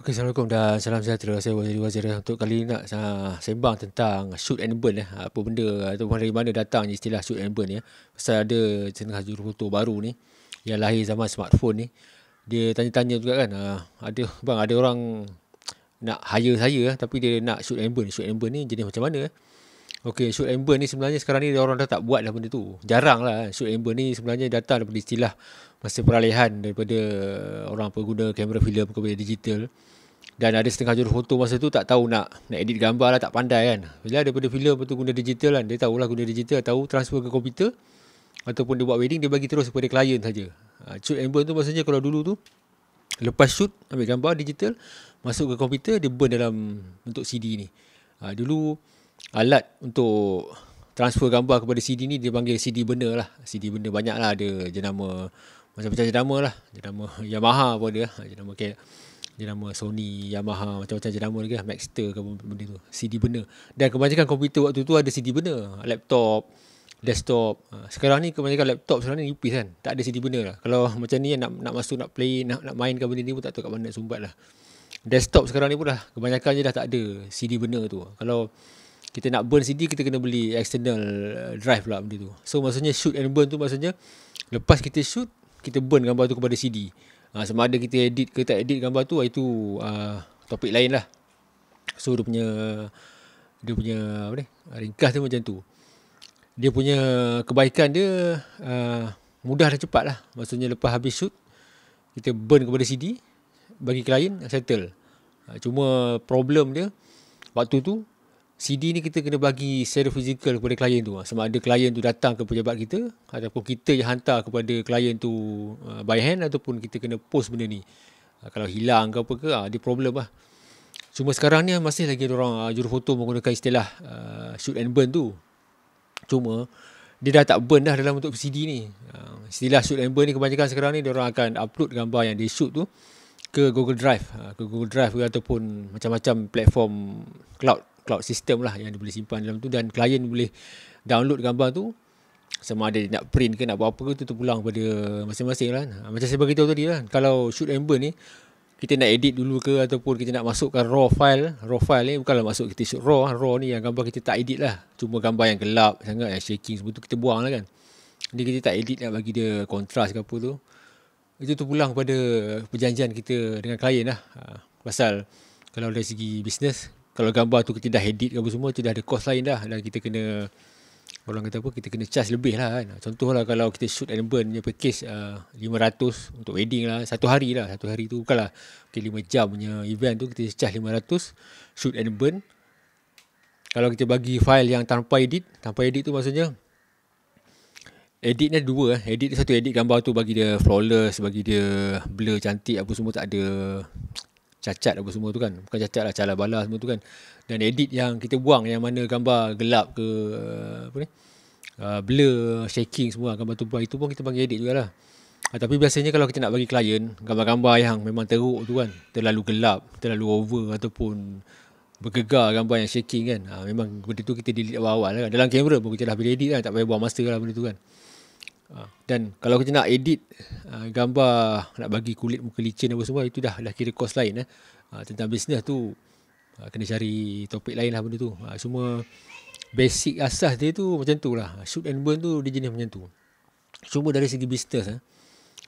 Okay, Assalamualaikum dan salam sejahtera. Saya Wazir Wazir untuk kali ini nak ah, sembang tentang shoot and burn. Eh. Apa benda atau dari mana datang istilah shoot and burn. Ya. Pasal ada jenis jurufoto baru ni yang lahir zaman smartphone ni. Dia tanya-tanya juga kan. Ah, ada bang ada orang nak hire saya tapi dia nak shoot and burn. Shoot and burn ni jenis macam mana? Ya? Okay, shoot and burn ni sebenarnya sekarang ni orang dah tak buat lah benda tu. Jarang lah. Shoot and burn ni sebenarnya datang daripada istilah masa peralihan daripada orang pengguna kamera filem kepada digital. Dan ada setengah juru foto masa tu tak tahu nak nak edit gambar lah, tak pandai kan. Bila daripada filem tu guna digital kan, dia tahulah guna digital, tahu transfer ke komputer. Ataupun dia buat wedding, dia bagi terus kepada klien saja. Shoot and burn tu maksudnya kalau dulu tu, lepas shoot, ambil gambar digital, masuk ke komputer, dia burn dalam bentuk CD ni. Ha, dulu, alat untuk transfer gambar kepada CD ni dia panggil CD benda lah. CD benda banyak lah ada jenama macam-macam jenama lah. Jenama Yamaha apa dia, lah. Jenama, okay. jenama Sony, Yamaha macam-macam jenama lagi lah. Maxter ke benda tu. CD benda. Dan kebanyakan komputer waktu tu ada CD benda. Laptop, desktop. Ha, sekarang ni kebanyakan laptop sekarang ni nipis kan. Tak ada CD benda lah. Kalau macam ni nak nak masuk nak play, nak, nak mainkan benda ni pun tak tahu kat mana nak sumbat lah. Desktop sekarang ni pun dah kebanyakan je dah tak ada CD benda tu. Kalau kita nak burn CD kita kena beli external uh, drive lah benda tu so maksudnya shoot and burn tu maksudnya lepas kita shoot kita burn gambar tu kepada CD ha, ah, sama ada kita edit ke tak edit gambar tu ah, itu uh, topik lain lah so dia punya dia punya apa ni ringkas dia macam tu dia punya kebaikan dia uh, mudah dan cepat lah maksudnya lepas habis shoot kita burn kepada CD bagi klien settle uh, cuma problem dia waktu tu CD ni kita kena bagi secara fizikal kepada klien tu. Ah. Sama ada klien tu datang ke pejabat kita ataupun kita yang hantar kepada klien tu ah, by hand ataupun kita kena post benda ni. Ah, kalau hilang ke apa ke, Ada problem lah. Cuma sekarang ni masih lagi orang juru foto menggunakan istilah shoot and burn tu. Cuma dia dah tak burn dah dalam bentuk CD ni. istilah shoot and burn ni kebanyakan sekarang ni orang akan upload gambar yang dia shoot tu ke Google Drive. ke Google Drive ke ataupun macam-macam platform cloud cloud system lah yang dia boleh simpan dalam tu dan klien boleh download gambar tu sama ada nak print ke nak buat apa ke tu, tu pulang pada masing-masing lah ha, macam saya beritahu tadi lah kalau shoot and burn ni kita nak edit dulu ke ataupun kita nak masukkan raw file raw file ni bukanlah masuk kita shoot raw ha, raw ni yang gambar kita tak edit lah cuma gambar yang gelap sangat yang shaking semua tu kita buang lah kan ni kita tak edit nak bagi dia kontras ke apa tu itu tu pulang kepada perjanjian kita dengan klien lah ha, pasal kalau dari segi bisnes kalau gambar tu kita dah edit ke semua tu dah ada cost lain dah dan kita kena orang kata apa kita kena charge lebih lah kan contohlah kalau kita shoot and burn punya package uh, 500 untuk wedding lah satu hari lah satu hari tu bukanlah okay, 5 jam punya event tu kita charge 500 shoot and burn kalau kita bagi file yang tanpa edit tanpa edit tu maksudnya edit ni dua eh. edit satu edit gambar tu bagi dia flawless bagi dia blur cantik apa semua tak ada cacat apa semua tu kan bukan cacat lah calar balas semua tu kan dan edit yang kita buang yang mana gambar gelap ke eh, apa ni uh, blur shaking semua gambar tu buang itu pun kita panggil edit jugalah uh, tapi biasanya kalau kita nak bagi klien gambar-gambar yang memang teruk tu kan terlalu gelap terlalu over ataupun bergegar gambar yang shaking kan uh, memang benda tu kita delete awal-awal lah kan dalam kamera pun kita dah boleh edit kan tak payah buang master lah benda tu kan dan kalau kita nak edit uh, gambar nak bagi kulit muka licin apa semua itu dah dah kira kos lain eh. Uh, tentang bisnes tu uh, kena cari topik lain lah benda tu. Uh, semua basic asas dia tu macam tu lah. Shoot and burn tu dia jenis macam tu. Cuma dari segi bisnes eh.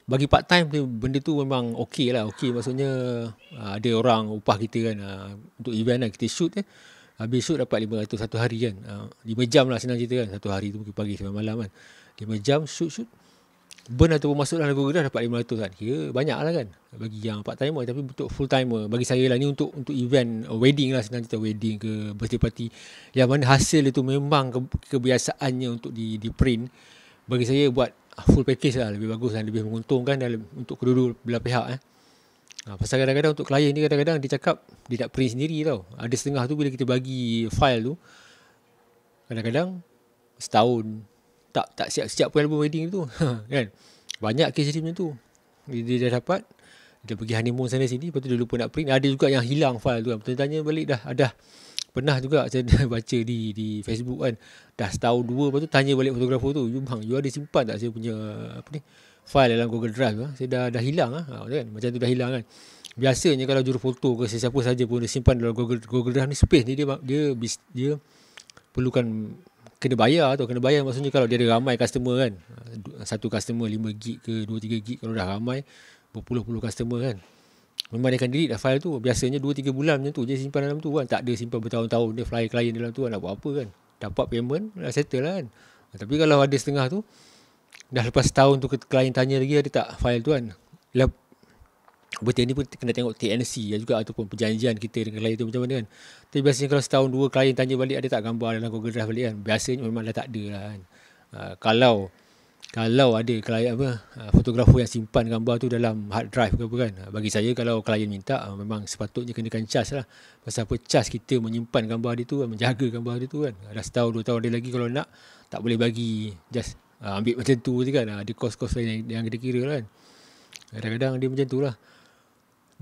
Bagi part time benda tu memang okey lah. Okey maksudnya uh, ada orang upah kita kan uh, untuk event lah kita shoot eh. Habis ah, shoot dapat 500 satu hari kan. Uh, ah, 5 jam lah senang cerita kan. Satu hari tu mungkin pagi sampai malam kan. 5 jam shoot-shoot. Burn ataupun masuk dalam Google dah dapat 500 kan. Kira banyak lah kan. Bagi yang part timer tapi untuk full timer. Bagi saya lah ni untuk untuk event uh, wedding lah senang cerita. Wedding ke birthday party. Yang mana hasil itu memang ke, kebiasaannya untuk di, di print. Bagi saya buat full package lah. Lebih bagus dan lebih menguntungkan dalam untuk kedua-dua belah pihak. Eh. Ha, pasal kadang-kadang untuk klien ni kadang-kadang dia cakap dia nak print sendiri tau. Ada setengah tu bila kita bagi file tu kadang-kadang setahun tak tak siap-siap pun album wedding tu kan. Banyak kes dia macam tu. Dia, dah dapat dia pergi honeymoon sana sini lepas tu dia lupa nak print. Ada juga yang hilang file tu kan. Betul tanya balik dah ada pernah juga saya baca di di Facebook kan dah setahun dua lepas tu tanya balik fotografer tu you bang you ada simpan tak saya punya apa ni file dalam Google Drive ah. Saya dah dah hilang ah. ah kan? Macam tu dah hilang kan. Biasanya kalau jurufoto ke sesiapa saja pun dia simpan dalam Google Google Drive ni space ni dia dia dia, dia perlukan kena bayar atau kena bayar maksudnya kalau dia ada ramai customer kan ah, satu customer 5 gig ke 2 3 gig kalau dah ramai berpuluh-puluh customer kan memang dia akan delete lah file tu biasanya 2 3 bulan macam tu je simpan dalam tu kan tak ada simpan bertahun-tahun dia fly client dalam tu kan, nak buat apa kan dapat payment lah settle lah kan ah, tapi kalau ada setengah tu Dah lepas setahun tu klien tanya lagi ada tak file tu kan. Lep, Betul ni pun kena tengok TNC ya juga ataupun perjanjian kita dengan klien tu macam mana kan. Tapi biasanya kalau setahun dua klien tanya balik ada tak gambar dalam Google Drive balik kan. Biasanya memang dah tak ada lah kan. Uh, kalau kalau ada klien apa uh, fotografer yang simpan gambar tu dalam hard drive ke apa kan. Ha, bagi saya kalau klien minta uh, memang sepatutnya kena kan charge lah. Pasal apa charge kita menyimpan gambar dia tu menjaga gambar dia tu kan. Dah setahun dua tahun dia lagi kalau nak tak boleh bagi just uh, ambil macam tu je kan ada ah, kos-kos lain yang, yang kita kira lah kan kadang-kadang dia macam tu lah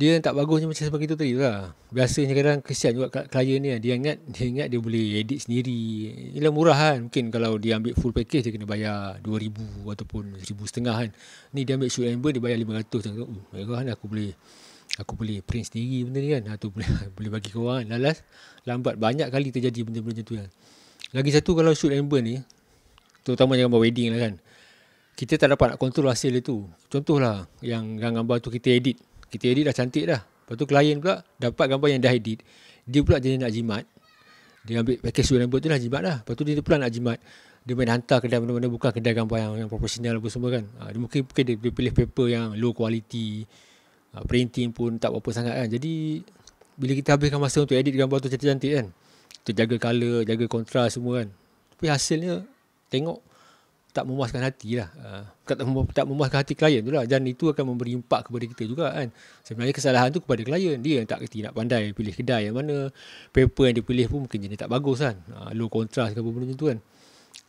dia tak bagus macam sebab kita tadi lah biasanya kadang kesian juga klien ni kan. dia ingat dia ingat dia boleh edit sendiri ialah murah kan mungkin kalau dia ambil full package dia kena bayar 2000 ataupun 1000 setengah kan ni dia ambil shoot and dia bayar 500 macam tu oh, kan aku boleh aku boleh print sendiri benda ni kan atau boleh boleh bagi kau kan lalas lambat banyak kali terjadi benda-benda macam tu kan lagi satu kalau shoot and ni Terutama yang buat wedding lah kan Kita tak dapat nak kontrol hasil dia tu Contohlah yang, yang gambar tu kita edit Kita edit dah cantik dah Lepas tu klien pula dapat gambar yang dah edit Dia pula jadi nak jimat Dia ambil package suit rambut tu dah jimat dah Lepas tu dia pula nak jimat Dia main hantar kedai mana-mana buka kedai gambar yang, yang profesional apa semua kan ha, dia mungkin, mungkin dia, pilih paper yang low quality ha, Printing pun tak apa-apa sangat kan Jadi bila kita habiskan masa untuk edit gambar tu cantik-cantik kan Untuk jaga colour, jaga kontras semua kan Tapi hasilnya tengok tak memuaskan hati lah. Uh, tak memuaskan hati klien tu lah. Dan itu akan memberi impak kepada kita juga kan. Sebenarnya kesalahan tu kepada klien. Dia yang tak kerti nak pandai pilih kedai yang mana. Paper yang dia pilih pun mungkin jenis tak bagus kan. Ah, low contrast ke apa benda tu kan.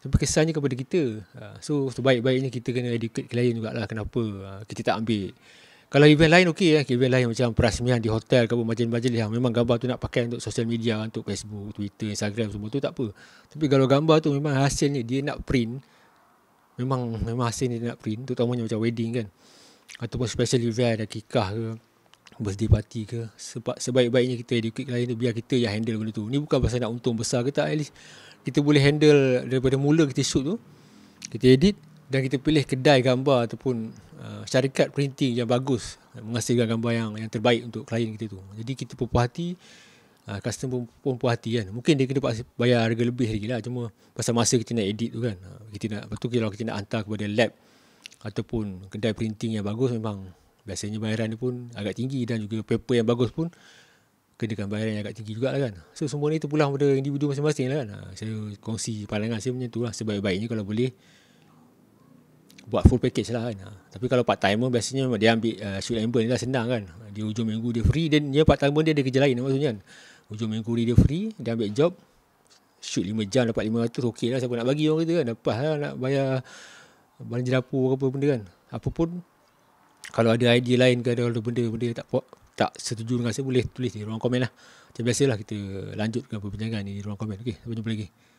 Tapi kesannya kepada kita. Ah, so sebaik-baiknya kita kena educate klien jugalah kenapa kita tak ambil kalau event lain okey eh. Event lain macam perasmian di hotel ke majlis-majlis yang memang gambar tu nak pakai untuk social media, untuk Facebook, Twitter, Instagram semua tu tak apa. Tapi kalau gambar tu memang hasilnya dia nak print memang memang hasil dia nak print terutamanya macam wedding kan. Ataupun special event akikah ke birthday party ke sebab sebaik-baiknya kita educate klien tu biar kita yang handle benda tu. Ni bukan pasal nak untung besar ke tak at least kita boleh handle daripada mula kita shoot tu. Kita edit, dan kita pilih kedai gambar ataupun uh, syarikat printing yang bagus menghasilkan gambar yang yang terbaik untuk klien kita tu. Jadi kita pun puas hati, uh, customer pun, pun puas hati kan. Mungkin dia kena bayar harga lebih lagi lah cuma pasal masa kita nak edit tu kan. Ha, kita nak, lepas tu kalau kita nak hantar kepada lab ataupun kedai printing yang bagus memang biasanya bayaran dia pun agak tinggi dan juga paper yang bagus pun kenakan bayaran yang agak tinggi juga lah kan. So semua ni terpulang pada individu masing-masing lah kan. Ha, saya kongsi pandangan saya macam tu lah sebaik-baiknya kalau boleh buat full package lah kan. Ha. Tapi kalau part timer biasanya dia ambil uh, shoot and burn dia lah senang kan. Di hujung minggu dia free dan dia part timer dia ada kerja lain maksudnya kan. Hujung minggu dia free, dia ambil job shoot 5 jam dapat 500 okey lah siapa nak bagi orang kata kan. Lepas lah nak bayar belanja dapur ke apa benda kan. Apa pun kalau ada idea lain ke ada benda-benda tak puak tak setuju dengan saya boleh tulis di ruang komen lah. Macam biasalah kita lanjutkan perbincangan ni di ruang komen. Okey, sampai jumpa lagi.